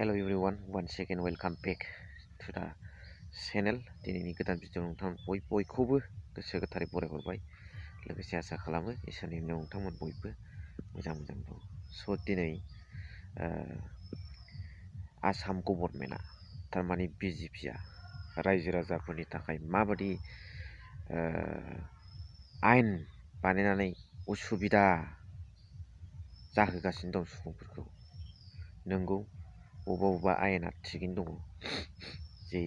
hello everyone one second welcome back to the channel दिनैनि गोदान video नोंथां बयखौबो गोसो गोथारै बरायहरबाय लोगोसे आसा खालामो इसोरनि उनाव नोंथांमोन बयबो मोजां मोजां दं स' दिनै आसाम गभर्नमेन्टआ थारमाने बिजेपिआ रायजो राजाफोरनि थाखाय माबादि आयेन बानायनानै उसुबिदा जाहोगासिनो दं सुबुंफोरखौ नंगौ बबा आयेना थिगैनो दङ जे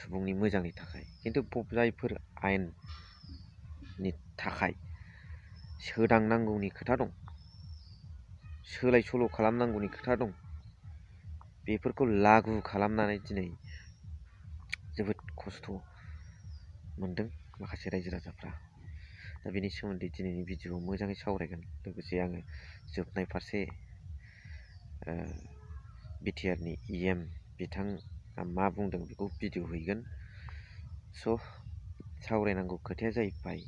सुबुंनि मोजांनि थाखाय खिन्थु जायफोर आयेननि थाखाय सोदांनांगौनि खोथा दं सोलाय सोल' खालामनांगौनि खोथा दं बेफोरखौ लागु खालामनानै दिनै जोबोद खस्थ' मोनदों माखासे रायजो राजाफ्रा दा बेनि सोमोन्दै दिनैनि भिडिअआव मोजाङै सावरायगोन लोगोसे आङो जोबनाय फारसे बिटिआरनि इएम बिथाङा मा बुंदों बेखौ भिडिअ हैगोन स' सावरायनांगौ खोथाया जाहैबाय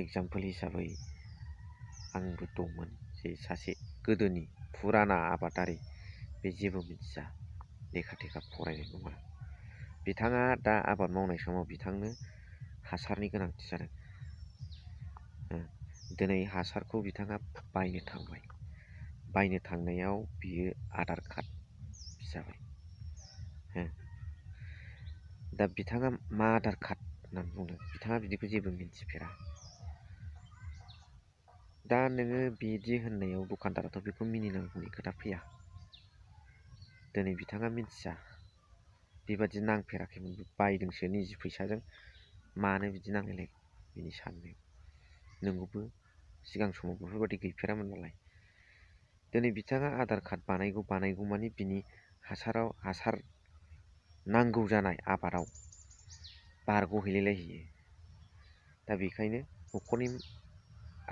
एग्जाम्पोल हिसाबै आंबो दंमोन जे सासे गोदोनि फुराना आबादारि बे जेबो मिथिया लेखा थेखा फरायनाय नङा बिथाङा दा आबाद मावनाय समाव बिथांनो हासारनि गोनांथि जादों दिनै हासारखौ बिथाङा बायनो थांबाय बायनो थांनायाव बियो आधार कार्ड जाबाय हो दा बिथाङा मा आधार कार्ड होननानै बुंदों बिथाङा बिदिखौ जेबो मिन्थिफेरा दा नोङो बिदि होननायाव दखानदाराथ' बेखौ मिनिनांगौनि खोथा फैया दिनै बिथाङा मिन्थिया बेबादि नांफेराखैमोन बायदोंसो निजि फैसाजों मानो बिदि नांलायलाय बिनि साननायाव नोंगौबो सिगां समाव बेफोरबायदि गैफेरामोन नालाय दिनै बिथाङा आधार कार्ड बानायगौ बानायगौमानि बिनि हासाराव हासार नांगौ जानाय आबादाव बारग'हैलायलायहैयो दा बेखायनो न'खरनि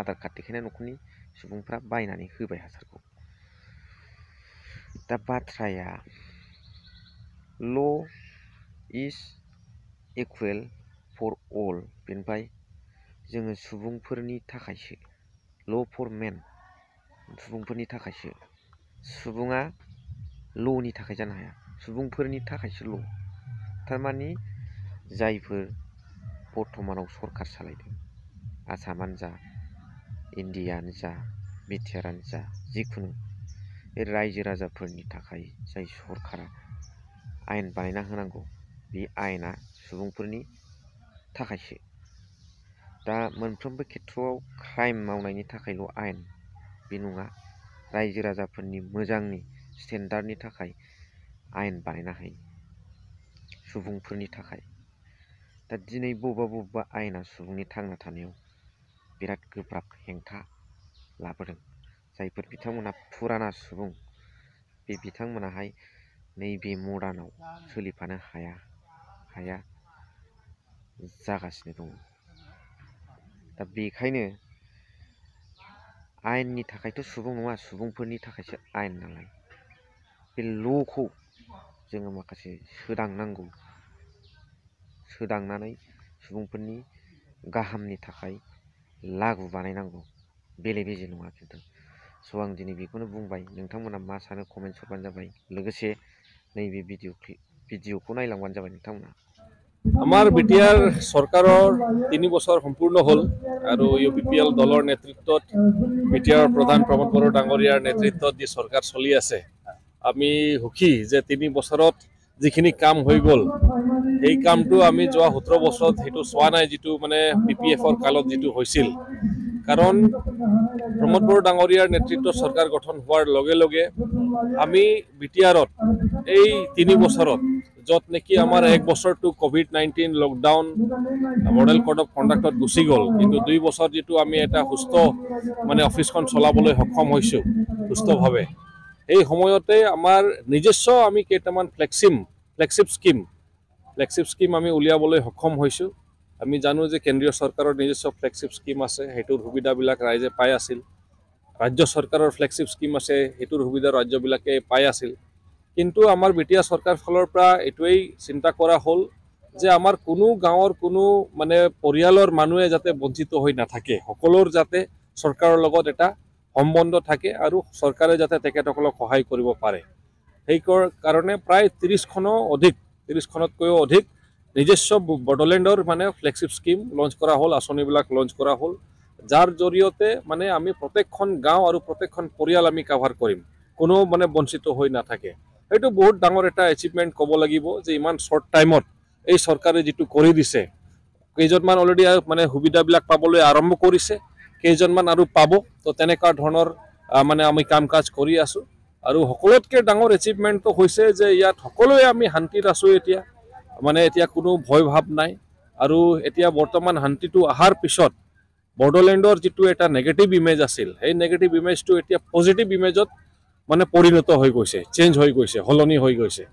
आधार कार्ड देखायनाय न'खरनि सुबुंफ्रा बायनानै होबाय हासारखौ दा बाथ्राया ल' इज इकुवेल फर अल बेनिफ्राय जोङो सुबुंफोरनि थाखायसो ल' फर मेन सुबुंफोरनि थाखायसो सुबुङा ल'नि थाखाय जानो हाया सुबुंफोरनि थाखायसो ल' थारमाने जायफोर बर्तमानाव सरखार सालायदों आसामानो जा इण्डियाआनो जा बि टि आरआनो जा जिखुनु बे रायजो राजाफोरनि थाखाय जाय सरखारा आयेन बानायना होनांगौ बे आयेना सुबुंफोरनि थाखायसो दा मोनफ्रोमबो खेथ्र'आव क्राइम मावनायनि थाखायल' आयेन बे नङा रायजो राजाफोरनि मोजांनि स्टेन्डार्डनि थाखाय आयेन बानायनो हायो सुबुंफोरनि थाखाय दा दिनै बबेबा बबेबा आयेना सुबुंनि थांना थानायाव बिराद गोब्राब हेंथा लाबोदों जायफोर बिथांमोनहा फुराना सुबुं बे बिथांमोनाहाय नैबे मडार्नाव सोलिफानो हाया हाया जागासिनो दङ दा बेखायनो आयेननि थाखायथ' सुबुं नङा सुबुंफोरनि थाखायसो आयेन नालाय बे ल'खौ जोङो माखासे सोदांनांगौ सोदांनानै सुबुंफोरनि गाहामनि थाखाय लागु बानायनांगौ बेले बेजे नङा खिन्थु स' आं दिनै बेखौनो बुंबाय नोंथांमोना मा सानो कमेन्टस हरबानो जाबाय लोगोसे नैबे भिडिअ क्लिप भिडिय'खौ नायलांबानो जाबाय नोंथांमोना আমাৰ বি টি আৰ চৰকাৰৰ তিনি বছৰ সম্পূৰ্ণ হ'ল আৰু ইউ পি পি এল দলৰ নেতৃত্বত বি টি আৰৰ প্ৰধান প্ৰমোদ বড়ো ডাঙৰীয়াৰ নেতৃত্বত যি চৰকাৰ চলি আছে আমি সুখী যে তিনি বছৰত যিখিনি কাম হৈ গ'ল সেই কামটো আমি যোৱা সোতৰ বছৰত সেইটো চোৱা নাই যিটো মানে বি পি এফৰ কালত যিটো হৈছিল কাৰণ প্ৰমোদ বড়ো ডাঙৰীয়াৰ নেতৃত্ব চৰকাৰ গঠন হোৱাৰ লগে লগে আমি বি টি আৰত এই তিনি বছৰত য'ত নেকি আমাৰ এক বছৰটো Covid nineteen lockdown model code of কণ্ডাক্টত গুচি গ'ল কিন্তু দুই বছৰ যিটো আমি এটা সুস্থ মানে অফিচখন চলাবলৈ সক্ষম হৈছোঁ সুস্থভাৱে এই সময়তে আমাৰ নিজস্ব আমি কেইটামান ফ্লেক্সিম ফ্লেক্সিপ স্কিম ফ্লেক্সিপ স্কিম আমি উলিয়াবলৈ সক্ষম হৈছোঁ আমি জানো যে কেন্দ্ৰীয় চৰকাৰৰ নিজস্ব ফ্লেগশ্বিপ স্কীম আছে সেইটোৰ সুবিধাবিলাক ৰাইজে পাই আছিল ৰাজ্য চৰকাৰৰ ফ্লেগশ্বিপ স্কীম আছে সেইটোৰ সুবিধা ৰাজ্যবিলাকে পাই আছিল কিন্তু আমাৰ বিটিয়া চৰকাৰ ফালৰ পৰা এইটোৱেই চিন্তা কৰা হ'ল যে আমাৰ কোনো গাঁৱৰ কোনো মানে পৰিয়ালৰ মানুহে যাতে বঞ্চিত হৈ নাথাকে সকলোৰ যাতে চৰকাৰৰ লগত এটা সম্বন্ধ থাকে আৰু চৰকাৰে যাতে তেখেতসকলক সহায় কৰিব পাৰে সেই কাৰণে প্ৰায় ত্ৰিছখনো অধিক ত্ৰিছখনতকৈও অধিক নিজস্ব বড়োলেণ্ডৰ মানে ফ্লেগশ্বিপ স্কিম লঞ্চ কৰা হ'ল আঁচনিবিলাক লঞ্চ কৰা হ'ল যাৰ জৰিয়তে মানে আমি প্ৰত্যেকখন গাঁও আৰু প্ৰত্যেকখন পৰিয়াল আমি কাভাৰ কৰিম কোনো মানে বঞ্চিত হৈ নাথাকে সেইটো বহুত ডাঙৰ এটা এচিভমেণ্ট ক'ব লাগিব যে ইমান শ্বৰ্ট টাইমত এই চৰকাৰে যিটো কৰি দিছে কেইজনমান অলৰেডি মানে সুবিধাবিলাক পাবলৈ আৰম্ভ কৰিছে কেইজনমান আৰু পাব তো তেনেকুৱা ধৰণৰ মানে আমি কাম কাজ কৰি আছোঁ আৰু সকলোতকৈ ডাঙৰ এচিভমেণ্টটো হৈছে যে ইয়াত সকলোৱে আমি শান্তিত আছোঁ এতিয়া মানে এতিয়া কোনো ভয় ভাব নাই আৰু এতিয়া বৰ্তমান শান্তিটো অহাৰ পিছত বড়োলেণ্ডৰ যিটো এটা নেগেটিভ ইমেজ আছিল সেই নেগেটিভ ইমেজটো এতিয়া পজিটিভ ইমেজত মানে পৰিণত হৈ গৈছে চেঞ্জ হৈ গৈছে সলনি হৈ গৈছে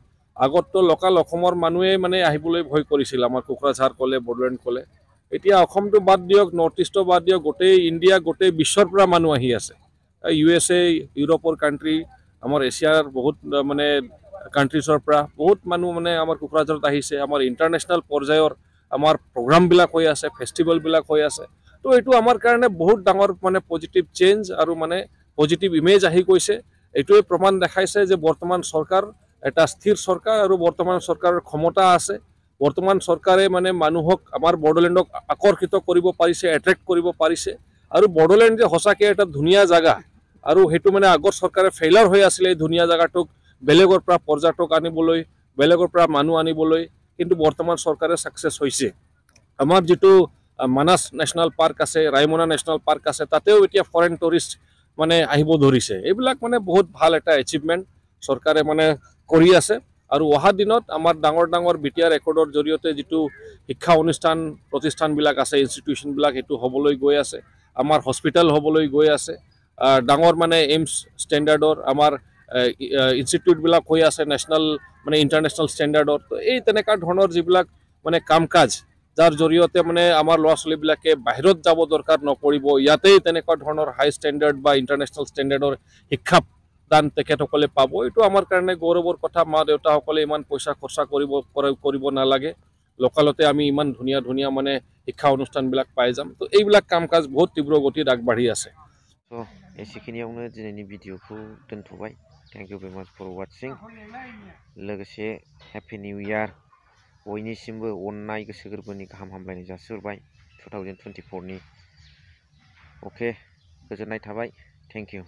আগততো লোকাল অসমৰ মানুহেই মানে আহিবলৈ ভয় কৰিছিল আমাৰ কোকৰাঝাৰ ক'লে বড়োলেণ্ড ক'লে এতিয়া অসমটো বাদ দিয়ক নৰ্থ ইষ্টৰ বাদ দিয়ক গোটেই ইণ্ডিয়া গোটেই বিশ্বৰ পৰা মানুহ আহি আছে ইউ এছ এ ইউৰোপৰ কাণ্ট্ৰি আমাৰ এছিয়াৰ বহুত মানে কান্ট্ৰিজৰ পৰা বহুত মানুহ মানে আমাৰ কোকৰাঝাৰত আহিছে আমাৰ ইণ্টাৰনেশ্যনেল পৰ্যায়ৰ আমাৰ প্ৰগ্ৰামবিলাক হৈ আছে ফেষ্টিভেলবিলাক হৈ আছে তো এইটো আমাৰ কাৰণে বহুত ডাঙৰ মানে পজিটিভ চেঞ্জ আৰু মানে পজিটিভ ইমেজ আহি গৈছে এইটোৱে প্ৰমাণ দেখাইছে যে বৰ্তমান চৰকাৰ এটা স্থিৰ চৰকাৰ আৰু বৰ্তমান চৰকাৰৰ ক্ষমতা আছে বৰ্তমান চৰকাৰে মানে মানুহক আমাৰ বড়োলেণ্ডক আকৰ্ষিত কৰিব পাৰিছে এট্ৰেক্ট কৰিব পাৰিছে আৰু বড়োলেণ্ড যে সঁচাকৈ এটা ধুনীয়া জেগা আৰু সেইটো মানে আগৰ চৰকাৰে ফেইলাৰ হৈ আছিলে এই ধুনীয়া জেগাটোক বেলেগৰ পৰা পৰ্যটক আনিবলৈ বেলেগৰ পৰা মানুহ আনিবলৈ কিন্তু বৰ্তমান চৰকাৰে ছাকচেছ হৈছে আমাৰ যিটো মানাছ নেশ্যনেল পাৰ্ক আছে ৰায়মনা নেশ্যনেল পাৰ্ক আছে তাতেও এতিয়া ফৰেন টুৰিষ্ট মানে আহিব ধৰিছে এইবিলাক মানে বহুত ভাল এটা এচিভমেণ্ট চৰকাৰে মানে কৰি আছে আৰু অহা দিনত আমাৰ ডাঙৰ ডাঙৰ বি টি আৰ ৰেকৰ্ডৰ জৰিয়তে যিটো শিক্ষা অনুষ্ঠান প্ৰতিষ্ঠানবিলাক আছে ইনষ্টিটিউশ্যনবিলাক সেইটো হ'বলৈ গৈ আছে আমাৰ হস্পিটেল হ'বলৈ গৈ আছে ডাঙৰ মানে এইমছ ষ্টেণ্ডাৰ্ডৰ আমাৰ ইনষ্টিটিউটবিলাক হৈ আছে নেশ্যনেল মানে ইণ্টাৰনেশ্যনেল ষ্টেণ্ডাৰ্ডৰ তো এই তেনেকুৱা ধৰণৰ যিবিলাক মানে কাম কাজ যাৰ জৰিয়তে মানে আমাৰ ল'ৰা ছোৱালীবিলাকে বাহিৰত যাব দৰকাৰ নকৰিব ইয়াতেই তেনেকুৱা ধৰণৰ হাই ষ্টেণ্ডাৰ্ড বা ইণ্টাৰনেশ্যনেল ষ্টেণ্ডাৰ্ডৰ শিক্ষা দান তেখেতসকলে পাব এইটো আমাৰ কাৰণে গৌৰৱৰ কথা মা দেউতাসকলে ইমান পইচা খৰচা কৰিব কৰিব নালাগে লোকালতে আমি ইমান ধুনীয়া ধুনীয়া মানে শিক্ষা অনুষ্ঠানবিলাক পাই যাম তো এইবিলাক কাম কাজ বহুত তীব্ৰ গতিত আগবাঢ়ি আছে एसेखिनियावनो दिनैनि भिडिअखौ दोनथ'बाय थेंक इउ भेरि माच फर वाचिं लोगोसे हेपि निउ इयार बयनिसिमबो अननाय गोसो गोरबोनि गाहाम हामलायनाय जासिहरबाय टु थावजेन्ड टुवेन्टिफ'रनि अके गोजोननाय थाबाय थेंक इउ